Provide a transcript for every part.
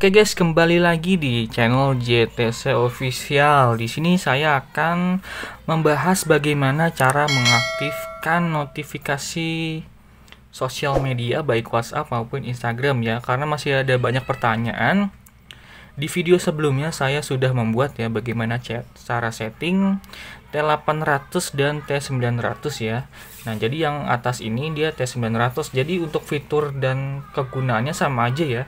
Oke guys, kembali lagi di channel JTC Official. Di sini saya akan membahas bagaimana cara mengaktifkan notifikasi sosial media baik WhatsApp maupun Instagram ya, karena masih ada banyak pertanyaan di video sebelumnya saya sudah membuat ya bagaimana cara setting T800 dan T900 ya. Nah, jadi yang atas ini dia T900. Jadi untuk fitur dan kegunaannya sama aja ya.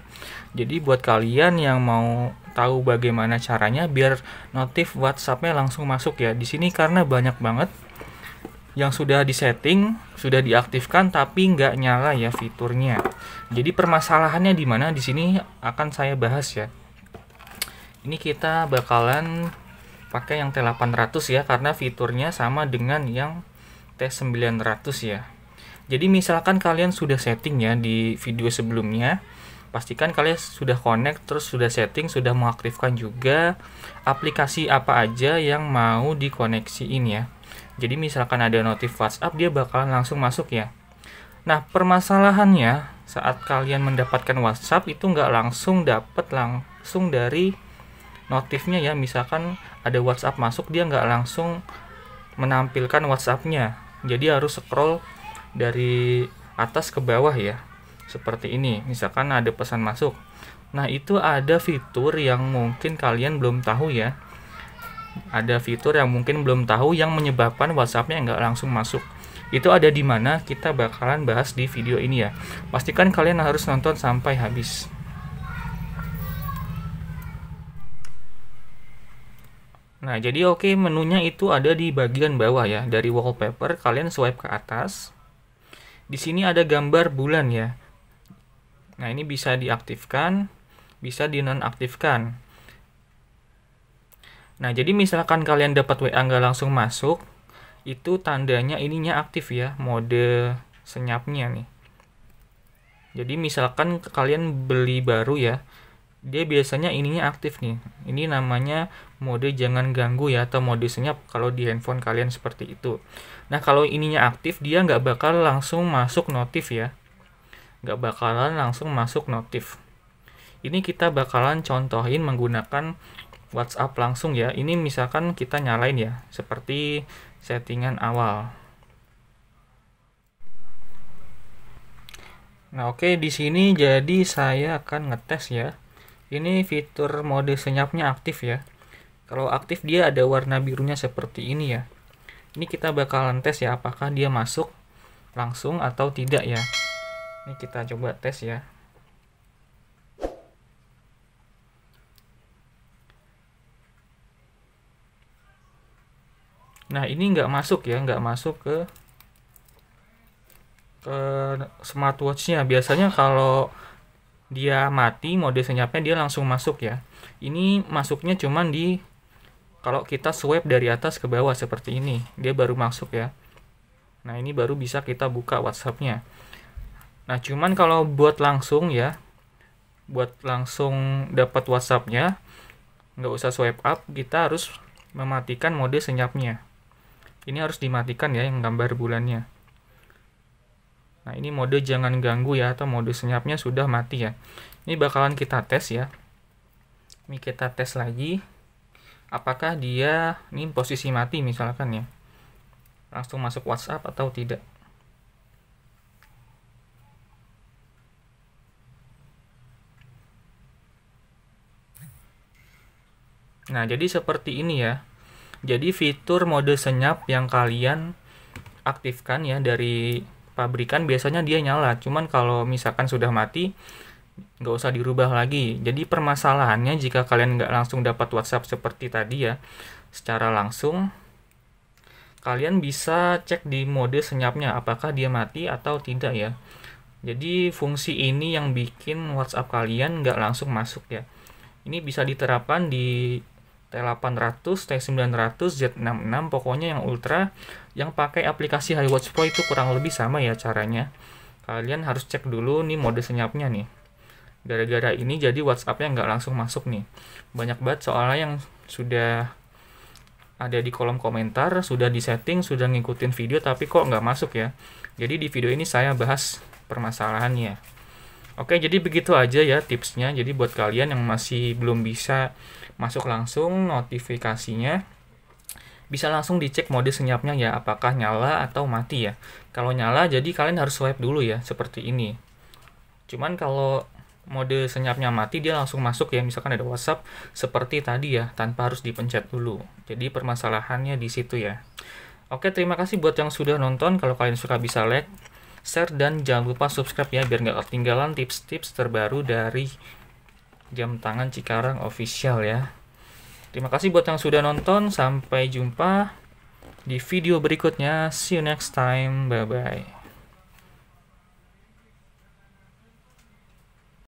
Jadi buat kalian yang mau tahu bagaimana caranya biar notif WhatsAppnya langsung masuk ya. Di sini karena banyak banget yang sudah disetting, sudah diaktifkan tapi nggak nyala ya fiturnya. Jadi permasalahannya di mana di sini akan saya bahas ya ini kita bakalan pakai yang T800 ya karena fiturnya sama dengan yang T900 ya jadi misalkan kalian sudah setting ya di video sebelumnya pastikan kalian sudah connect terus sudah setting sudah mengaktifkan juga aplikasi apa aja yang mau dikoneksi ini ya jadi misalkan ada notif WhatsApp dia bakalan langsung masuk ya nah permasalahannya saat kalian mendapatkan WhatsApp itu nggak langsung dapat langsung dari notifnya ya misalkan ada WhatsApp masuk dia nggak langsung menampilkan WhatsAppnya jadi harus scroll dari atas ke bawah ya seperti ini misalkan ada pesan masuk nah itu ada fitur yang mungkin kalian belum tahu ya ada fitur yang mungkin belum tahu yang menyebabkan WhatsAppnya nggak langsung masuk itu ada di mana kita bakalan bahas di video ini ya pastikan kalian harus nonton sampai habis Nah, jadi oke okay, menunya itu ada di bagian bawah ya. Dari wallpaper kalian swipe ke atas. Di sini ada gambar bulan ya. Nah, ini bisa diaktifkan, bisa dinonaktifkan. Nah, jadi misalkan kalian dapat WA nggak langsung masuk, itu tandanya ininya aktif ya, mode senyapnya nih. Jadi misalkan kalian beli baru ya, dia biasanya ininya aktif nih. Ini namanya mode jangan ganggu ya atau mode senyap kalau di handphone kalian seperti itu. Nah kalau ininya aktif dia nggak bakal langsung masuk notif ya. Nggak bakalan langsung masuk notif. Ini kita bakalan contohin menggunakan WhatsApp langsung ya. Ini misalkan kita nyalain ya seperti settingan awal. Nah oke di sini jadi saya akan ngetes ya ini fitur mode senyapnya aktif ya. Kalau aktif dia ada warna birunya seperti ini ya. Ini kita bakalan tes ya apakah dia masuk langsung atau tidak ya. Ini kita coba tes ya. Nah ini nggak masuk ya, nggak masuk ke ke smartwatchnya. Biasanya kalau dia mati mode senyapnya dia langsung masuk ya ini masuknya cuman di kalau kita swipe dari atas ke bawah seperti ini dia baru masuk ya nah ini baru bisa kita buka WhatsAppnya nah cuman kalau buat langsung ya buat langsung dapat WhatsAppnya nggak usah swipe up kita harus mematikan mode senyapnya ini harus dimatikan ya yang gambar bulannya Nah, ini mode jangan ganggu ya atau mode senyapnya sudah mati ya. Ini bakalan kita tes ya. Ini kita tes lagi apakah dia ini posisi mati misalkan ya. Langsung masuk WhatsApp atau tidak. Nah, jadi seperti ini ya. Jadi fitur mode senyap yang kalian aktifkan ya dari pabrikan biasanya dia nyala cuman kalau misalkan sudah mati nggak usah dirubah lagi jadi permasalahannya jika kalian nggak langsung dapat WhatsApp seperti tadi ya secara langsung kalian bisa cek di mode senyapnya apakah dia mati atau tidak ya jadi fungsi ini yang bikin WhatsApp kalian nggak langsung masuk ya ini bisa diterapkan di T800, T900, Z66 pokoknya yang ultra yang pakai aplikasi HiWatch Pro itu kurang lebih sama ya caranya kalian harus cek dulu nih mode senyapnya nih gara-gara ini jadi WhatsAppnya nggak langsung masuk nih banyak banget soalnya yang sudah ada di kolom komentar sudah di setting sudah ngikutin video tapi kok nggak masuk ya jadi di video ini saya bahas permasalahannya Oke, jadi begitu aja ya tipsnya. Jadi buat kalian yang masih belum bisa masuk langsung notifikasinya, bisa langsung dicek mode senyapnya ya, apakah nyala atau mati ya. Kalau nyala, jadi kalian harus swipe dulu ya, seperti ini. Cuman kalau mode senyapnya mati, dia langsung masuk ya, misalkan ada WhatsApp, seperti tadi ya, tanpa harus dipencet dulu. Jadi permasalahannya di situ ya. Oke, terima kasih buat yang sudah nonton. Kalau kalian suka bisa like, share dan jangan lupa subscribe ya biar nggak ketinggalan tips-tips terbaru dari jam tangan Cikarang official ya. Terima kasih buat yang sudah nonton, sampai jumpa di video berikutnya. See you next time. Bye bye.